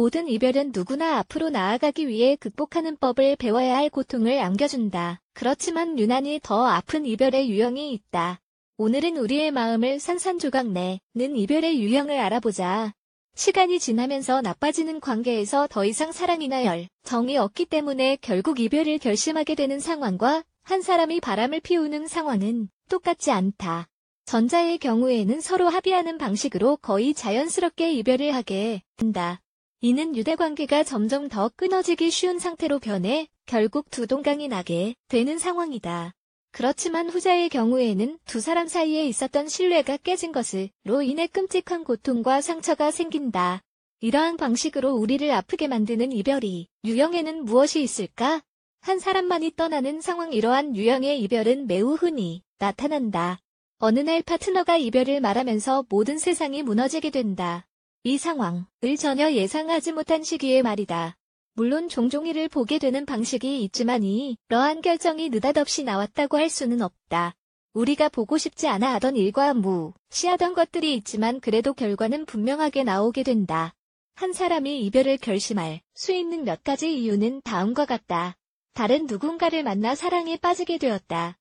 모든 이별은 누구나 앞으로 나아가기 위해 극복하는 법을 배워야 할 고통을 안겨준다. 그렇지만 유난히 더 아픈 이별의 유형이 있다. 오늘은 우리의 마음을 산산조각 내는 이별의 유형을 알아보자. 시간이 지나면서 나빠지는 관계에서 더 이상 사랑이나 열, 정이 없기 때문에 결국 이별을 결심하게 되는 상황과 한 사람이 바람을 피우는 상황은 똑같지 않다. 전자의 경우에는 서로 합의하는 방식으로 거의 자연스럽게 이별을 하게 된다. 이는 유대 관계가 점점 더 끊어지기 쉬운 상태로 변해 결국 두 동강이 나게 되는 상황이다. 그렇지만 후자의 경우에는 두 사람 사이에 있었던 신뢰가 깨진 것으로 인해 끔찍한 고통과 상처가 생긴다. 이러한 방식으로 우리를 아프게 만드는 이별이 유형에는 무엇이 있을까? 한 사람만이 떠나는 상황 이러한 유형의 이별은 매우 흔히 나타난다. 어느 날 파트너가 이별을 말하면서 모든 세상이 무너지게 된다. 이 상황을 전혀 예상하지 못한 시기에 말이다. 물론 종종 이를 보게 되는 방식이 있지만 이 러한 결정이 느닷없이 나왔다고 할 수는 없다. 우리가 보고 싶지 않아 하던 일과 무시하던 것들이 있지만 그래도 결과는 분명하게 나오게 된다. 한 사람이 이별을 결심할 수 있는 몇 가지 이유는 다음과 같다. 다른 누군가를 만나 사랑에 빠지게 되었다.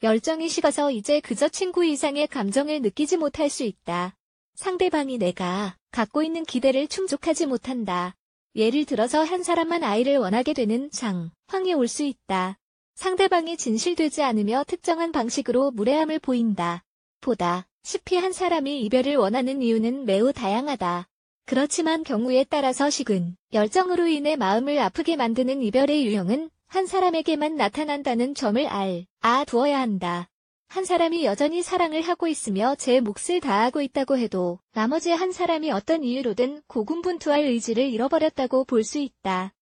열정이 식어서 이제 그저 친구 이상의 감정을 느끼지 못할 수 있다. 상대방이 내가 갖고 있는 기대를 충족하지 못한다. 예를 들어서 한 사람만 아이를 원하게 되는 상황이 올 수 있다. 상대방이 진실되지 않으며 특정한 방식으로 무례함을 보인다. 보다 시피 한 사람이 이별을 원하는 이유는 매우 다양하다. 그렇지만 경우에 따라서 식은 열정으로 인해 마음을 아프게 만드는 이별의 유형은 한 사람에게만 나타난다는 점을 알, 아 두어야 한다. 한 사람이 여전히 사랑을 하고 있으며 제 몫을 다하고 있다고 해도 나머지 한 사람이 어떤 이유로든 고군분투할 의지를 잃어버렸다고 볼 수 있다.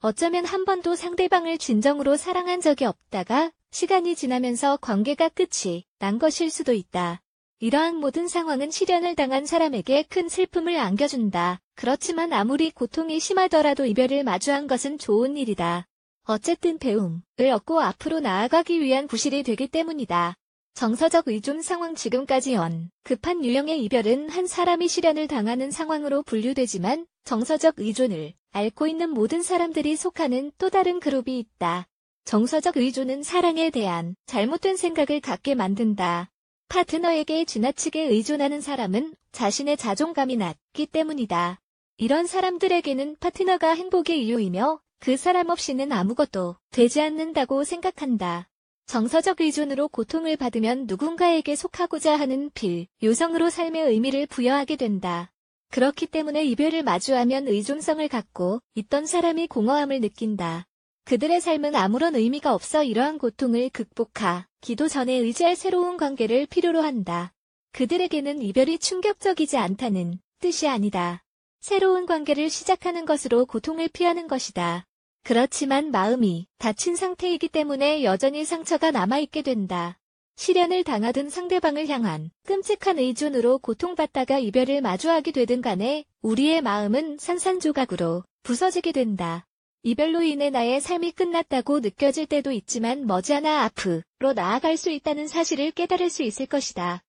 어쩌면 한 번도 상대방을 진정으로 사랑한 적이 없다가 시간이 지나면서 관계가 끝이 난 것일 수도 있다. 이러한 모든 상황은 실현을 당한 사람에게 큰 슬픔을 안겨준다. 그렇지만 아무리 고통이 심하더라도 이별을 마주한 것은 좋은 일이다. 어쨌든 배움을 얻고 앞으로 나아가기 위한 구실이 되기 때문이다. 정서적 의존 상황 지금까지 연 급한 유형의 이별은 한 사람이 실현을 당하는 상황으로 분류되지만 정서적 의존을 앓고 있는 모든 사람들이 속하는 또 다른 그룹이 있다. 정서적 의존은 사랑에 대한 잘못된 생각을 갖게 만든다. 파트너에게 지나치게 의존하는 사람은 자신의 자존감이 낮기 때문이다. 이런 사람들에게는 파트너가 행복의 이유이며 그 사람 없이는 아무것도 되지 않는다고 생각한다. 정서적 의존으로 고통을 받으면 누군가에게 속하고자 하는 필, 요성으로 삶의 의미를 부여하게 된다. 그렇기 때문에 이별을 마주하면 의존성을 갖고 있던 사람이 공허함을 느낀다. 그들의 삶은 아무런 의미가 없어 이러한 고통을 극복하 기도 전에 의지할 새로운 관계를 필요로 한다. 그들에게는 이별이 충격적이지 않다는 뜻이 아니다. 새로운 관계를 시작하는 것으로 고통을 피하는 것이다. 그렇지만 마음이 다친 상태이기 때문에 여전히 상처가 남아있게 된다. 시련을 당하든 상대방을 향한 끔찍한 의존으로 고통받다가 이별을 마주하게 되든 간에 우리의 마음은 산산조각으로 부서지게 된다. 이별로 인해 나의 삶이 끝났다고 느껴질 때도 있지만 머지않아 앞으로 나아갈 수 있다는 사실을 깨달을 수 있을 것이다.